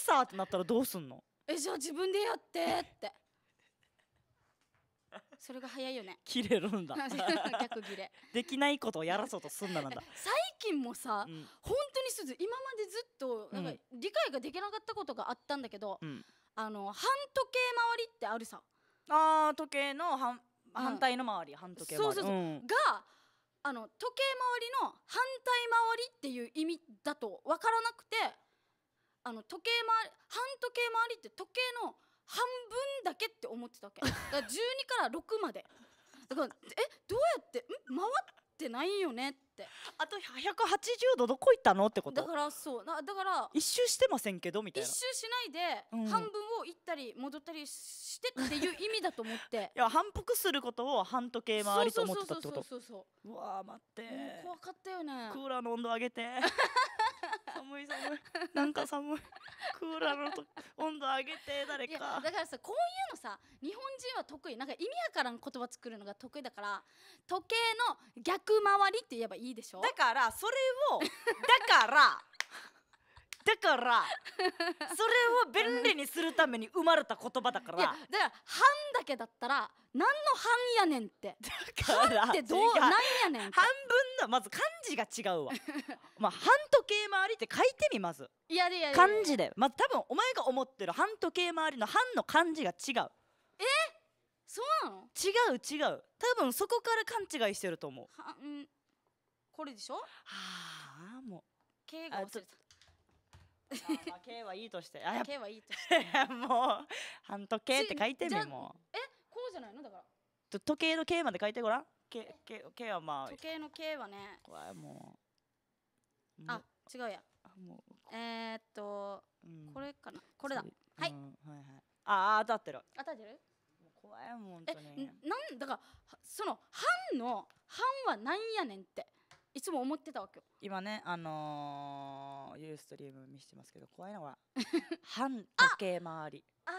さってなったらどうすんのえじゃあ自分でやってってそれが早いよね切れるんだ 逆切れ できないことをやらそうとすんなんだ 最近もさ、うん、本当にすず今までずっとなんか理解ができなかったことがあったんだけど、うん、あの半時計回りってあるさあ時計の反反対の回り、うん、反時計回りそうそうそう、うん、があの時計回りの反対回りっていう意味だと分からなくてあの時計回り反時計回りって時計の半分だけって思ってたわけだから12から6までだからえどうやってん回ってないよねってあと180度どこ行ったのってことだからそうだから一周してませんけどみたいな一周しないで、半分を行ったり戻ったりしてっていう意味だと思っていや 反復することを半時計回りと思ってたってことそうそうそうそうそううわー待って怖かったよねクーラーの温度上げて 寒い寒いなんか寒い クーラーのと温度上げて誰かだからさこういうのさ日本人は得意なんか意味わからん言葉作るのが得意だから時計の逆回りって言えばいいでしょだからそれを だからだから それを便利にするために生まれた言葉だからいだから「半」だけだったら何の「半」やねんってだからってどう何やねん半分のまず漢字が違うわ まあ半時計回りって書いてみますいやいや漢字でまあ多分お前が思ってる半時計回りの「半」の漢字が違うえそうなの違う違う多分そこから勘違いしてると思うこれでしょはあもう敬語忘れたまあ、K はいいとして。あ、K はいいとして。もう、半時計って書いてみもう。え、こうじゃないのだから。時計の K まで書いてごらん。K、K、K はまあ。時計の K はね。怖い、もう。あ、違うや。もう。えっと、これかな。これだ。はい。はいはい。ああ、当たってる。当たってる。怖いもん。え、なんだから、その、半の、半はなんやねんって。いつも思ってたわけよ今ねあのー、ユーストリーム見してますけど怖いのは反 時計回りああ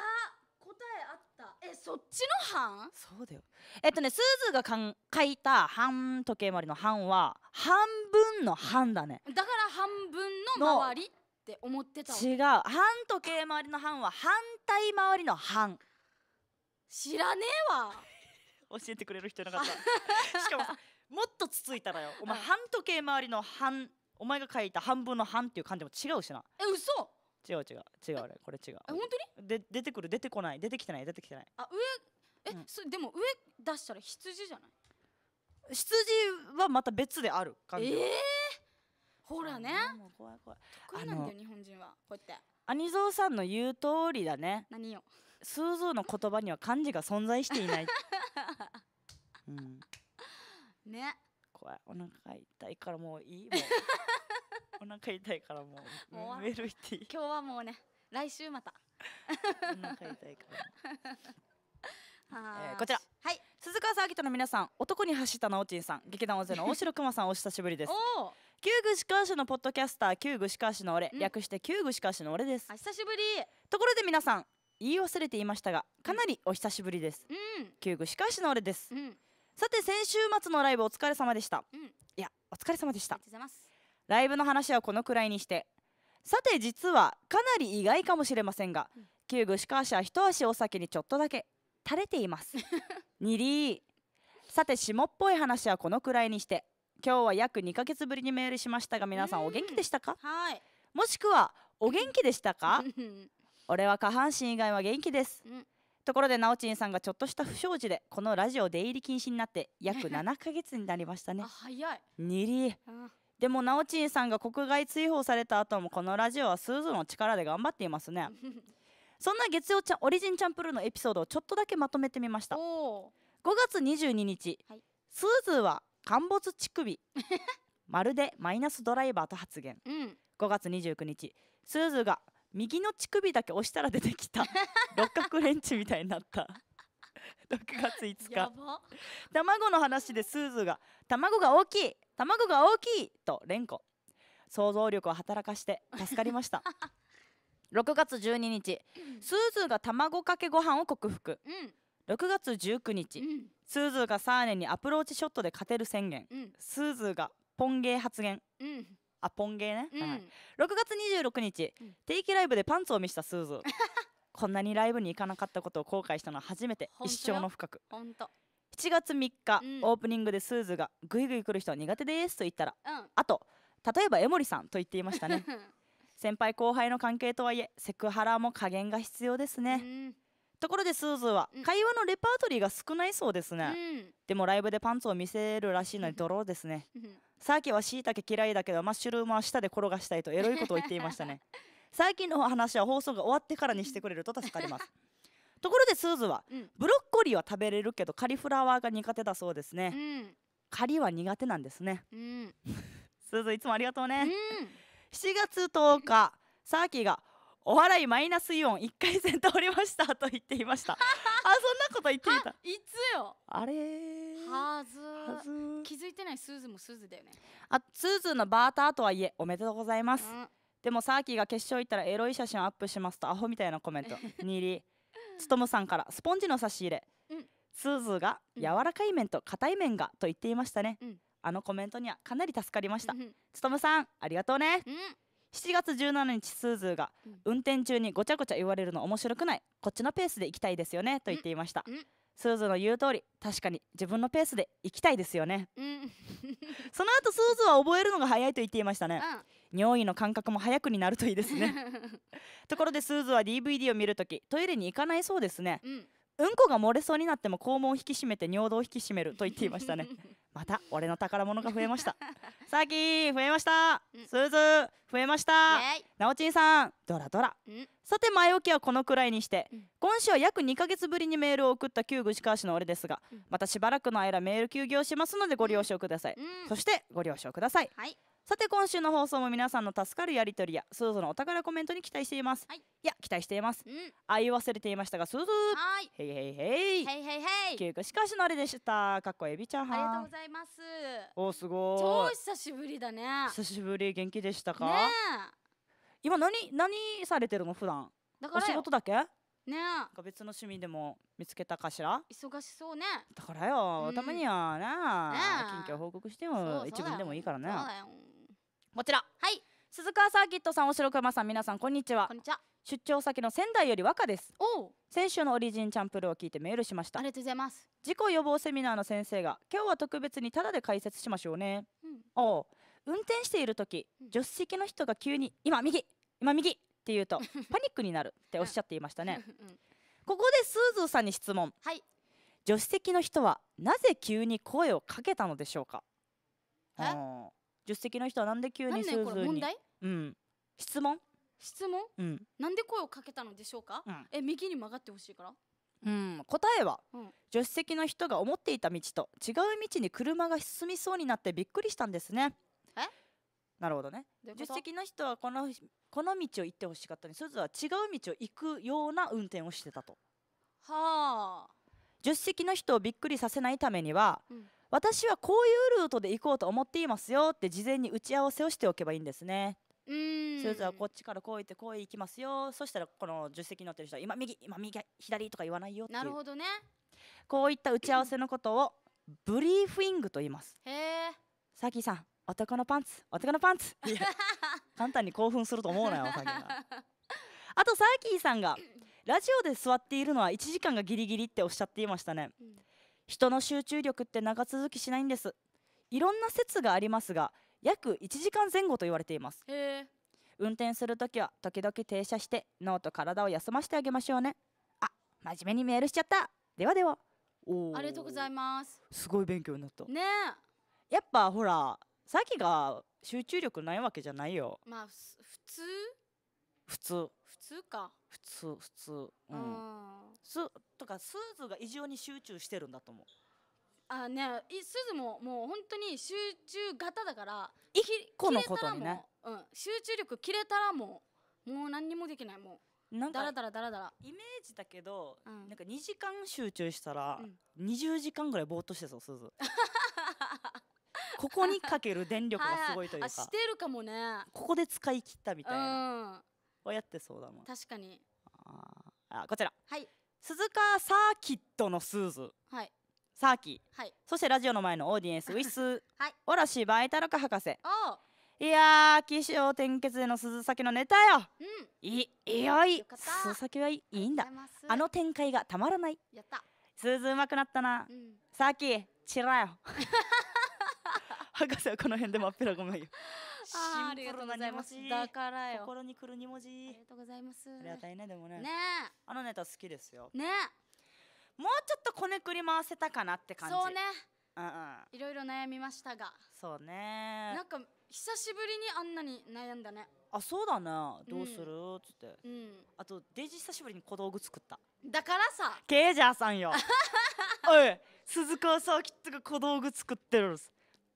答えあったえそっちの反そうだよえっとねすずがかん書いた反時計回りの反は半分の半だねだから半分の回りって思ってた違う反時計回りの反は反対回りの反知らねえわ 教えてくれる人いなかった しかももっとつついたらよお前、半時計回りの半お前が書いた半分の半っていう漢字も違うしなえ嘘違う違う違うあれこれ違うえ本当にで出てくる出てこない出てきてない出てきてないあ上え、うん、そでも上出したら羊じゃない羊はまた別である感じええー、ほらねもう怖い怖い得意なんだよ日本人はこうやって兄蔵さんの言う通りだね何よ数蔵の言葉には漢字が存在していない うんね怖いお腹痛いからもういいもう お腹痛いからもうもうメールいって今日はもうね来週またお腹痛いから えー、こちら、はい、鈴川さん、秋田の皆さん、男に走ったなおちんさん、劇団大勢の大城くまさん、お久しぶりです。旧具石川しのポッドキャスター、旧具石川しの俺、略して旧具石川しの俺です。久しぶり。ところで皆さん、言い忘れていましたが、かなりお久しぶりです。旧具石川しの俺です。うんさて先週末のライブお疲れ様でした、うん、いやお疲れ様でしたありがとうございますライブの話はこのくらいにしてさて実はかなり意外かもしれませんが、うん、旧具志川市は一足お先にちょっとだけ垂れています にりさて下っぽい話はこのくらいにして今日は約2ヶ月ぶりにメールしましたが皆さんお元気でしたかはいもしくはお元気でしたか 俺は下半身以外は元気です、うんところでなおちんさんがちょっとした不祥事でこのラジオ出入り禁止になって約7 ヶ月になりましたねあ早いにりでもなおちんさんが国外追放された後もこのラジオはスーズの力で頑張っていますね そんな月曜ちゃんオリジンチャンプルーのエピソードをちょっとだけまとめてみました5月22日、はい、スーズは陥没乳首まるでマイナスドライバーと発言、うん、5月29日スーズが右の乳首だけ押したら出てきた 六角レンチみたいになった6月5日卵の話でスーズが「卵が大きい卵が大きい!」と連呼想像力を働かして助かりました6 月12日、うん、スーズが卵かけご飯を克服、うん、6月19日、うん、スーズがサーネにアプローチショットで勝てる宣言、うん、スーズがポンゲー発言、うんあポンゲーね、うんはい、6月26日、定期ライブでパンツを見せたスーズ こんなにライブに行かなかったことを後悔したのは初めて一生の深く本当7月3日、うん、オープニングでスーズが「グイグイ来る人は苦手です」と言ったら、うん、あと例えば江守さんと言っていましたね先輩後輩の関係とはいえセクハラも加減が必要ですね、ところでスーズは会話のレパートリーが少ないそうですね、うん、でもライブでパンツを見せるらしいのにドローですね、サーキはしいたけ嫌いだけどマッシュルームは舌で転がしたいとエロいことを言っていましたね最近 の話は放送が終わってからにしてくれると助かります ところでスーズは、うん、ブロッコリーは食べれるけどカリフラワーが苦手だそうですね、うん、カリは苦手なんですね、うん、スーズいつもありがとうね、7月10日サーキが「お払いマイナスイオン1回戦通りましたと言っていました あそんなこと言っていたいつよあれはず気づいてないスーズもスーズだよねあスーズのバーターとはいえおめでとうございます、うん、でもサーキーが決勝行ったらエロい写真アップしますとアホみたいなコメント にりつとむさんからスポンジの差し入れ、うん、スーズが柔らかい面と硬い面がと言っていましたね、うん、あのコメントにはかなり助かりました、つとむさんありがとうね、うん7月17日スーズーが、運転中にごちゃごちゃ言われるの面白くないこっちのペースで行きたいですよねと言っていました、うんうん、スーズーの言う通り確かに自分のペースで行きたいですよね、その後スーズーは覚えるのが早いと言っていましたね、尿意の感覚も早くになるといいですね ところでスーズーは DVD を見るときトイレに行かないそうですね、うん、こが漏れそうになっても肛門を引き締めて尿道を引き締めると言っていましたね また俺の宝物が増えましたさき 増えました、うん、スーズ増えましたなおちんさんドラドラ、さて前置きはこのくらいにして、うん、今週は約2か月ぶりにメールを送った旧具志川市の俺ですが、うん、またしばらくの間メール休業しますのでご了承ください、うん、そしてご了承ください、はい、さて今週の放送も皆さんの助かるやり取りやスーズのお宝コメントに期待しています、はい、いや期待しています、うん、愛忘れていましたがスーズはいへいへいへいへいへいへい旧具志川市の俺でしたかっこエビちゃんはありがとうございますおすごい超久しぶりだね久しぶり元気でしたかねえ今何何されてるの普段だからお仕事だけねなんか別の趣味でも見つけたかしら忙しそうねだからよ、うん、たまにはな、ね、近況報告しても一文でもいいからねこちらはい鈴川サーキットさんお城くまさん皆さんこんにちはこんにちは出張先の仙台より和歌です先週のオリジンチャンプルを聞いてメールしましたありがとうございます事故予防セミナーの先生が今日は特別にタダで解説しましょうね、うん、お運転している時助手席の人が急に「今右今右!」って言うと パニックになるっておっしゃっていましたね。うん、ここでスーズーさんに質問、はい、助手席の人はなぜ急に声をかけたのでしょうか助手席の人はなんで急にスーズーに、ね、うん、質問質問、うん、なんで声をかけたのでしょうか、うん、え右に曲がってほしいからうん、答えは、うん、助手席の人が思っていた道と違う道に車が進みそうになってびっくりしたんですねなるほどね助手席の人はこのこの道を行ってほしかったにそれとは違う道を行くような運転をしてたとはあ助手席の人をびっくりさせないためには、うん、私はこういうルートで行こうと思っていますよって事前に打ち合わせをしておけばいいんですねうんそれぞれこっちからこう行ってこう行きますよそしたらこの助手席に乗ってる人は今右今右左とか言わないよってなるほどねこういった打ち合わせのことをブリーフィングと言いますへえさきさん男のパンツ男のパンツ 簡単に興奮すると思うなよお酒があとサーキーさんがラジオで座っているのは1時間がギリギリっておっしゃっていましたね、うん、人の集中力って長続きしないんですいろんな説がありますが約1時間前後と言われています運転するときは時々停車して脳と体を休ませてあげましょうねあ真面目にメールしちゃったではではおありがとうございますすごい勉強になったねやっぱほらさっきが集中力ないわけじゃないよまあ普通普通普通か普通普通うんすとかスーズが異常に集中してるんだと思うあねすずももう本当に集中型だから一個のことにね、うん、集中力切れたらもうもう何にもできないもうダんダだらだらだらだらイメージだけど、うん、なんか2時間集中したら、うん、20時間ぐらいぼーっとしてそうすずここにかける電力がすごいというか、はい、してるかもねここで使い切ったみたいな、うん、やってそうだもん確かにああこちら、はい、鈴鹿サーキットのスーズ、はい、サーキー、はい、そしてラジオの前のオーディエンス ウィス、はい、嵐バイタルカ博士おいやー起承転結での鈴崎のネタよ、うん、いいよい鈴崎はいいいんだあの展開がたまらないやった鈴うまくなったな、うん、サーキーチラよ 博士はこの辺でまっぺらごめんよあありがとうございますだからよ心にくる二文字ありがとうございますありがたいねでもねねあのネタ好きですよねもうちょっとこねくり回せたかなって感じそうねうんうんいろいろ悩みましたがそうねなんか久しぶりにあんなに悩んだねあそうだなどうする、うん、つって、あとデジ久しぶりに小道具作っただからさケージャーさんよ おい鈴川サーキットが小道具作ってるんです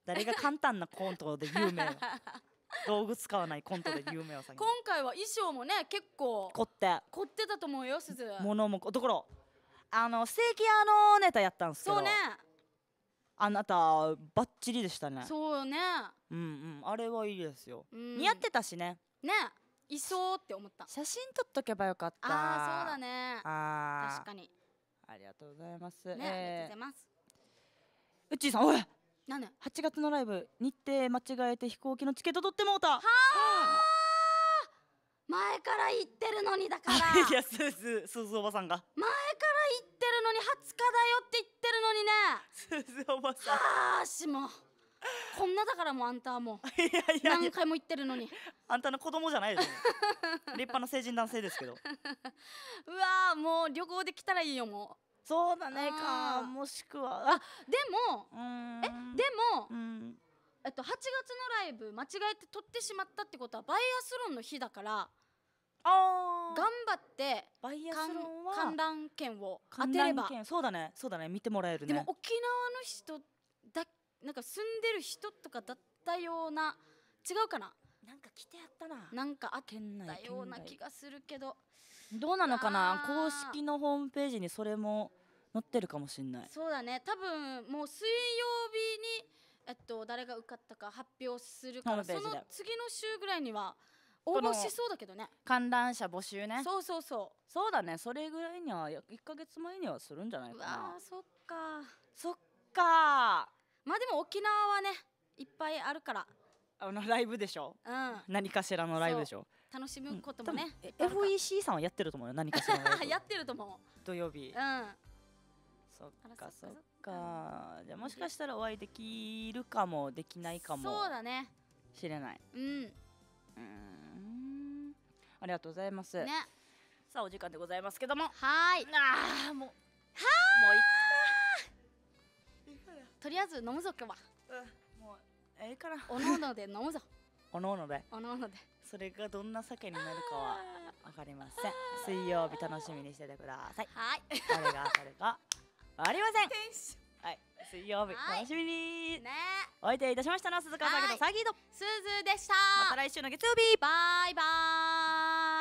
誰が簡単なコントで有名な 道具使わないコントで有名を今回は衣装もね結構凝って凝ってたと思うよすず物もところあのステーキ屋のネタやったんすけどそうねあなたバッチリでしたねそうよねうんうんあれはいいですよ、うん、似合ってたしねねいそうって思った写真撮っとけばよかったああそうだねあ確かにありがとうございます、ね、ありがとうございますうっちーさんおい何8月のライブ日程間違えて飛行機のチケット取ってもうたはあ前から言ってるのにだから いやすずすずおばさんが前から言ってるのに20日だよって言ってるのにねすずおばさんはあしもこんなだからもうあんたはもう いやいや何回も言ってるのにあんたの子供じゃないでしょ立派な成人男性ですけど うわもう旅行できたらいいよもうそうだねかもしくはあでもえでも、うん、えっと、8月のライブ間違えて撮ってしまったってことはバイアスロンの日だからあ頑張ってバイアスロンは観覧券を当てればそうだねそうだね見てもらえるねでも沖縄の人だなんか住んでる人とかだったような違うかななんか来てやったななんかあったような気がするけどどうなのかな公式のホームページにそれも持ってるかもしんないそうだね多分もう水曜日に、えっと、誰が受かったか発表するからその次の週ぐらいには応募しそうだけどね観覧車募集ねそうそうそうそうだねそれぐらいには1か月前にはするんじゃないうかうわなーそっかそっかまあでも沖縄はねいっぱいあるからあのライブでしょうん何かしらのライブでしょ楽しむこともね、え FEC さんはやってると思うよ何かしらのライブ やってると思う土曜日うんそっかそっかじゃあもしかしたらお会いできるかもできないかもそうだね知れないうんうんありがとうございますねさあお時間でございますけどもはいああもうはあもういっとりあえず飲むぞ今日は、うん、もうええからおのおので飲むぞ おのおのでおのおのでそれがどんな酒になるかは分かりません水曜日楽しみにしててくださいはい誰れがあれがありませんはい水曜日楽しみにねお相手いたしましたの鈴川さんとサギードすずでしたまた来週の月曜日バイバイ